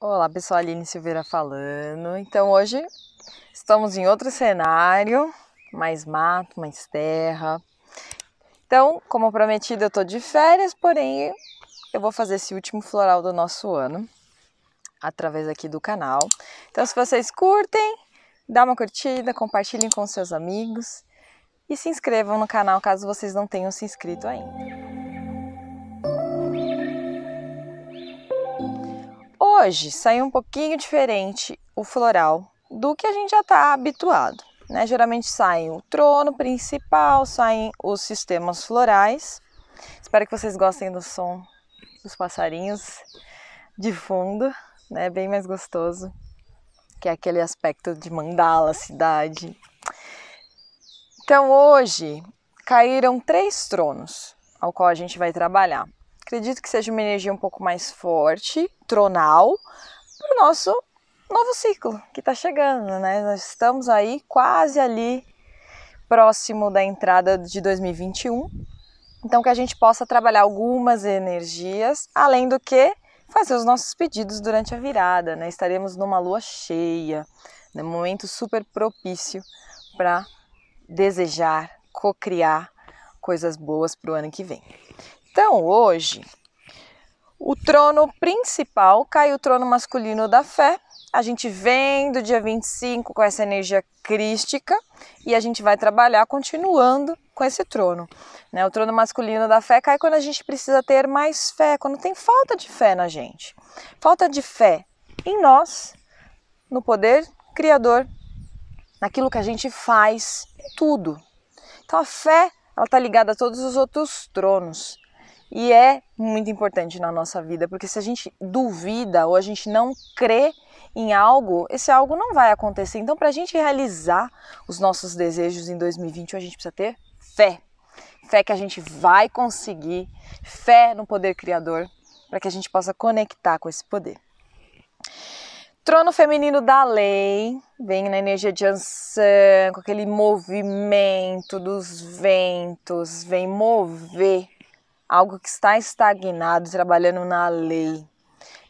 Olá pessoal, Aline Silveira falando. Então hoje estamos em outro cenário, mais mato, mais terra. Então, como prometido, eu tô de férias, porém eu vou fazer esse último floral do nosso ano através aqui do canal. Então, se vocês curtem, dá uma curtida, compartilhem com seus amigos e se inscrevam no canal caso vocês não tenham se inscrito ainda. Hoje saiu um pouquinho diferente o floral do que a gente já está habituado. Né? Geralmente saem o trono principal, saem os sistemas florais. Espero que vocês gostem do som dos passarinhos de fundo, né? Bem mais gostoso que é aquele aspecto de mandala, cidade. Então hoje caíram três tronos ao qual a gente vai trabalhar acredito que seja uma energia um pouco mais forte, tronal, para o nosso novo ciclo que está chegando, né? Nós estamos aí quase ali próximo da entrada de 2021. Então que a gente possa trabalhar algumas energias, além do que fazer os nossos pedidos durante a virada, né? Estaremos numa lua cheia, num né? momento super propício para desejar, cocriar coisas boas para o ano que vem. Então, hoje, o trono principal cai o trono masculino da fé. A gente vem do dia 25 com essa energia crística e a gente vai trabalhar continuando com esse trono. Né? O trono masculino da fé cai quando a gente precisa ter mais fé, quando tem falta de fé na gente. Falta de fé em nós, no poder criador, naquilo que a gente faz, tudo. Então a fé, ela está ligada a todos os outros tronos. E é muito importante na nossa vida, porque se a gente duvida ou a gente não crê em algo, esse algo não vai acontecer. Então, para a gente realizar os nossos desejos em 2021, a gente precisa ter fé. Fé que a gente vai conseguir, fé no poder criador, para que a gente possa conectar com esse poder. Trono feminino da lei vem na energia de Ansan, com aquele movimento dos ventos, vem mover algo que está estagnado, trabalhando na lei.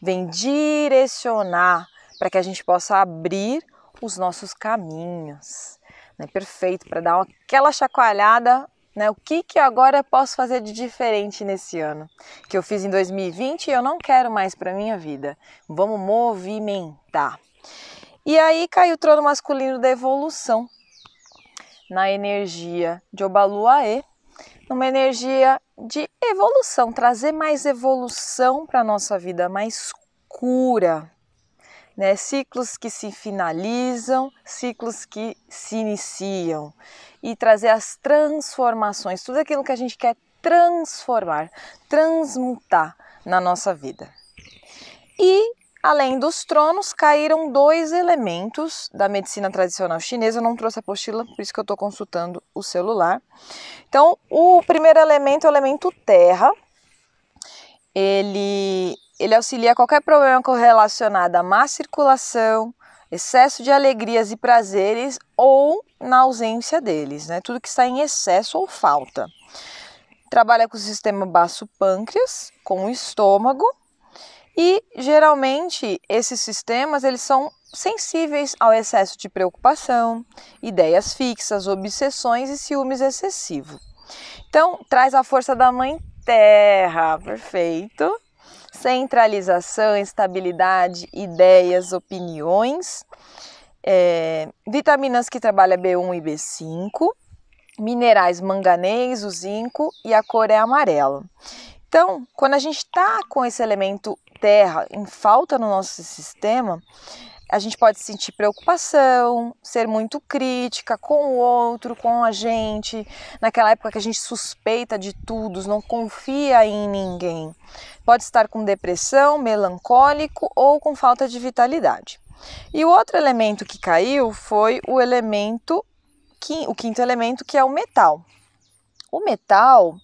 Vem direcionar para que a gente possa abrir os nossos caminhos. Né? Perfeito, para dar aquela chacoalhada. Né? O que, que agora posso fazer de diferente nesse ano? Que eu fiz em 2020 e eu não quero mais para minha vida. Vamos movimentar. E aí caiu o trono masculino da evolução na energia de Obaluaê, numa energia de evolução, trazer mais evolução para a nossa vida, mais cura. Né? Ciclos que se finalizam, ciclos que se iniciam. E trazer as transformações, tudo aquilo que a gente quer transformar, transmutar na nossa vida. E Além dos tronos, caíram dois elementos da medicina tradicional chinesa. Eu não trouxe a apostila, por isso que eu estou consultando o celular. Então, o primeiro elemento é o elemento terra. Ele, ele auxilia qualquer problema correlacionado à má circulação, excesso de alegrias e prazeres ou na ausência deles, né? Tudo que está em excesso ou falta. Trabalha com o sistema baço-pâncreas, com o estômago e geralmente esses sistemas eles são sensíveis ao excesso de preocupação, ideias fixas, obsessões e ciúmes excessivo. Então, traz a força da mãe terra, perfeito. Centralização, estabilidade, ideias, opiniões. É, vitaminas que trabalha B1 e B5, minerais manganês, o zinco e a cor é amarela. Então, quando a gente está com esse elemento terra em falta no nosso sistema, a gente pode sentir preocupação, ser muito crítica com o outro, com a gente, naquela época que a gente suspeita de tudo, não confia em ninguém. Pode estar com depressão, melancólico ou com falta de vitalidade. E o outro elemento que caiu foi o elemento o quinto elemento que é o metal. O metal,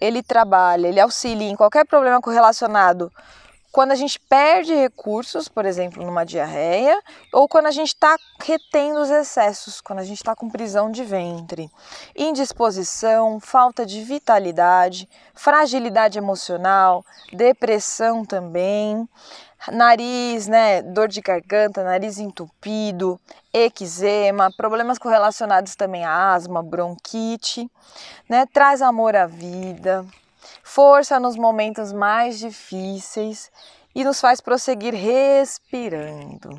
ele trabalha, ele auxilia em qualquer problema correlacionado quando a gente perde recursos, por exemplo, numa diarreia, ou quando a gente está retendo os excessos, quando a gente está com prisão de ventre, indisposição, falta de vitalidade, fragilidade emocional, depressão também, nariz, né, dor de garganta, nariz entupido, eczema, problemas correlacionados também a asma, bronquite, né, traz amor à vida, força nos momentos mais difíceis e nos faz prosseguir respirando.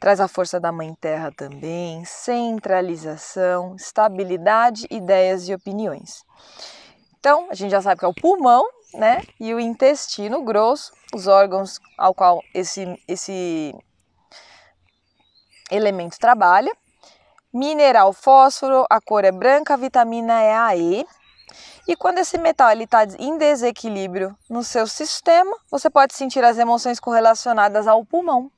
Traz a força da Mãe Terra também, centralização, estabilidade, ideias e opiniões. Então, a gente já sabe que é o pulmão, né? E o intestino grosso, os órgãos ao qual esse, esse elemento trabalha. Mineral fósforo, a cor é branca, a vitamina é a E, e quando esse metal está em desequilíbrio no seu sistema, você pode sentir as emoções correlacionadas ao pulmão.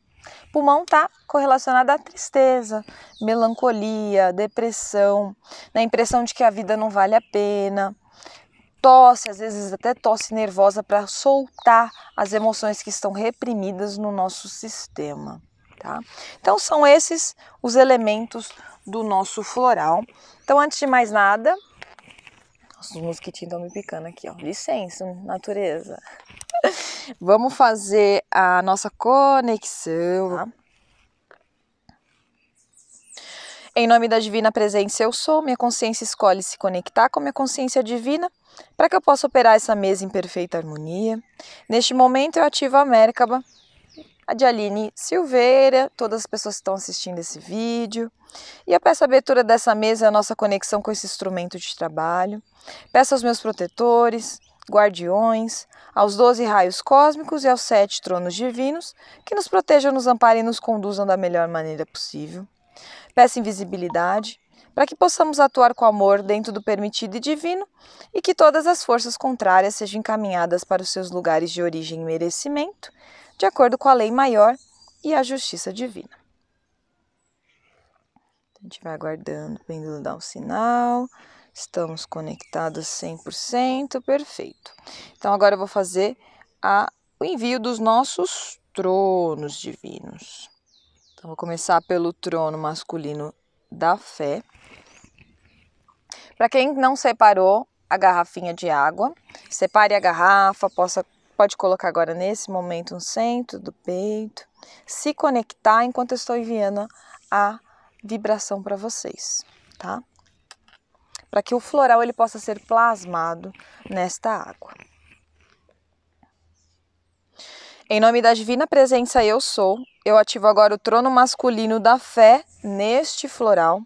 Pulmão está correlacionado à tristeza, melancolia, depressão, na impressão de que a vida não vale a pena, tosse, às vezes até tosse nervosa para soltar as emoções que estão reprimidas no nosso sistema. Tá? Então são esses os elementos do nosso floral. Então antes de mais nada, os mosquitinhos estão me picando aqui, ó. Licença, natureza. Vamos fazer a nossa conexão. Tá? Em nome da divina presença eu sou, minha consciência escolhe se conectar com minha consciência divina para que eu possa operar essa mesa em perfeita harmonia. Neste momento eu ativo a Merkaba, a Dialine Silveira, todas as pessoas que estão assistindo esse vídeo. E a peça abertura dessa mesa é a nossa conexão com esse instrumento de trabalho. Peço aos meus protetores, guardiões, aos doze raios cósmicos e aos sete tronos divinos, que nos protejam, nos amparem e nos conduzam da melhor maneira possível. Peço invisibilidade, para que possamos atuar com amor dentro do permitido e divino e que todas as forças contrárias sejam encaminhadas para os seus lugares de origem e merecimento, de acordo com a lei maior e a justiça divina. Então, a gente vai aguardando, o dá um sinal. Estamos conectados 100%, perfeito. Então agora eu vou fazer a, o envio dos nossos tronos divinos. Então vou começar pelo trono masculino da fé. Para quem não separou a garrafinha de água, separe a garrafa, possa pode colocar agora nesse momento um centro do peito, se conectar enquanto eu estou enviando a vibração para vocês, tá? Para que o floral ele possa ser plasmado nesta água. Em nome da divina presença eu sou, eu ativo agora o trono masculino da fé neste floral.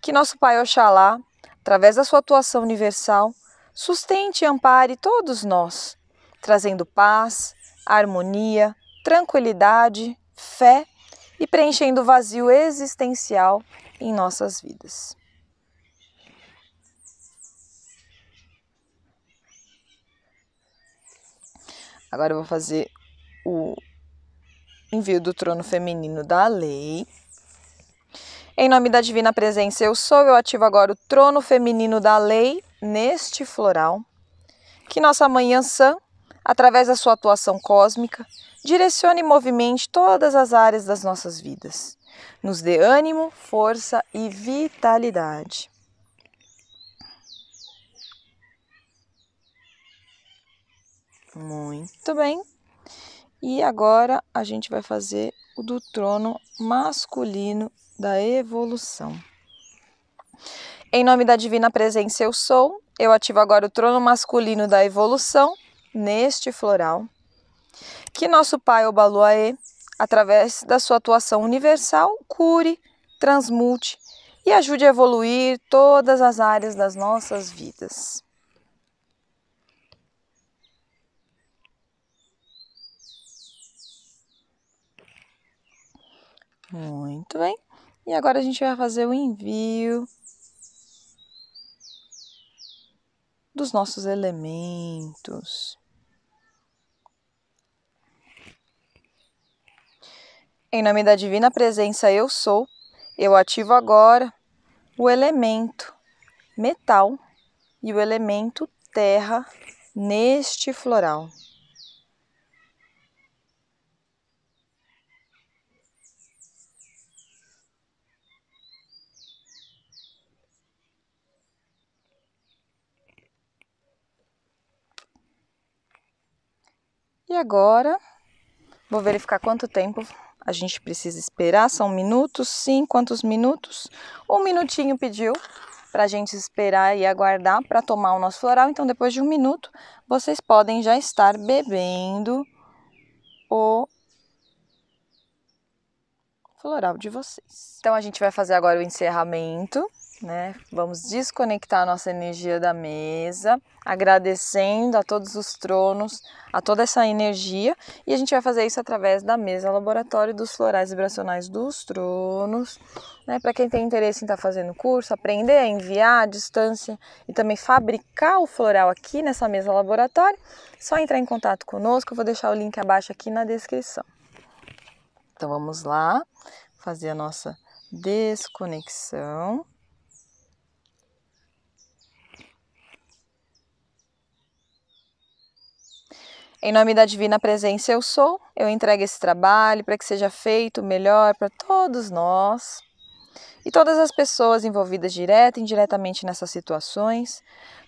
Que nosso Pai Oxalá, através da sua atuação universal, sustente e ampare todos nós trazendo paz, harmonia, tranquilidade, fé e preenchendo o vazio existencial em nossas vidas. Agora eu vou fazer o envio do trono feminino da lei. Em nome da divina presença, eu sou, eu ativo agora o trono feminino da lei neste floral. Que nossa manhã sã através da sua atuação cósmica, direcione e movimente todas as áreas das nossas vidas. Nos dê ânimo, força e vitalidade. Muito bem. E agora a gente vai fazer o do trono masculino da evolução. Em nome da divina presença eu sou, eu ativo agora o trono masculino da evolução neste floral, que nosso Pai Obaluaê, através da sua atuação universal, cure, transmute e ajude a evoluir todas as áreas das nossas vidas. Muito bem. E agora a gente vai fazer o envio dos nossos elementos. Em nome da divina presença eu sou, eu ativo agora o elemento metal e o elemento terra neste floral. E agora, vou verificar quanto tempo a gente precisa esperar, são minutos, sim, quantos minutos? Um minutinho pediu para a gente esperar e aguardar para tomar o nosso floral. Então, depois de um minuto, vocês podem já estar bebendo o floral de vocês. Então, a gente vai fazer agora o encerramento né? Vamos desconectar nossa energia da mesa, agradecendo a todos os tronos, a toda essa energia, e a gente vai fazer isso através da mesa laboratório dos florais vibracionais dos tronos, né? Para quem tem interesse em estar tá fazendo curso, aprender a enviar à distância e também fabricar o floral aqui nessa mesa laboratório, é só entrar em contato conosco, eu vou deixar o link abaixo aqui na descrição. Então vamos lá fazer a nossa desconexão. Em nome da divina presença eu sou, eu entrego esse trabalho para que seja feito melhor para todos nós e todas as pessoas envolvidas direta e indiretamente nessas situações,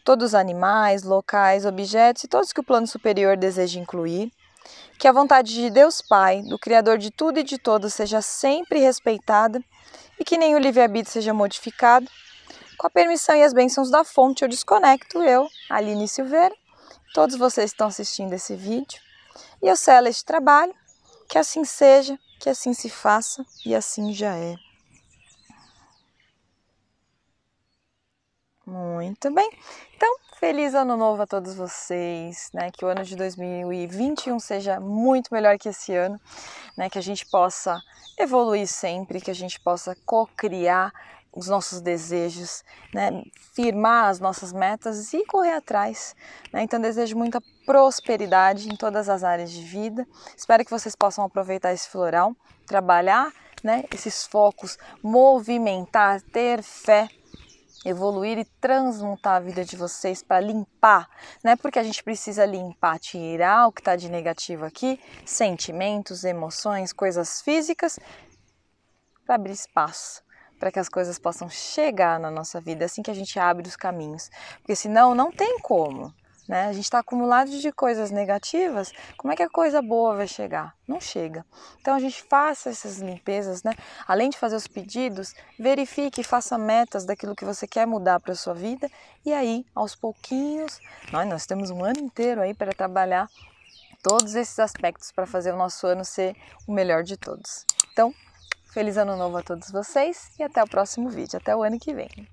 todos os animais, locais, objetos e todos que o plano superior deseja incluir. Que a vontade de Deus Pai, do Criador de tudo e de todos, seja sempre respeitada e que nenhum livre-arbítrio seja modificado. Com a permissão e as bênçãos da fonte, eu desconecto eu, Aline Silveira, todos vocês que estão assistindo esse vídeo e eu o este trabalho, que assim seja, que assim se faça e assim já é. Muito bem. Então, feliz ano novo a todos vocês, né? Que o ano de 2021 seja muito melhor que esse ano, né? Que a gente possa evoluir sempre, que a gente possa co-criar os nossos desejos, né? firmar as nossas metas e correr atrás. Né? Então, desejo muita prosperidade em todas as áreas de vida. Espero que vocês possam aproveitar esse floral, trabalhar né? esses focos, movimentar, ter fé evoluir e transmutar a vida de vocês para limpar, né? Porque a gente precisa limpar, tirar o que está de negativo aqui, sentimentos, emoções, coisas físicas, para abrir espaço para que as coisas possam chegar na nossa vida assim que a gente abre os caminhos. Porque senão não tem como. Né? A gente está acumulado de coisas negativas, como é que a coisa boa vai chegar? Não chega. Então a gente faça essas limpezas, né? além de fazer os pedidos, verifique, faça metas daquilo que você quer mudar para a sua vida e aí, aos pouquinhos, nós, nós temos um ano inteiro aí para trabalhar todos esses aspectos para fazer o nosso ano ser o melhor de todos. Então, Feliz ano novo a todos vocês e até o próximo vídeo, até o ano que vem.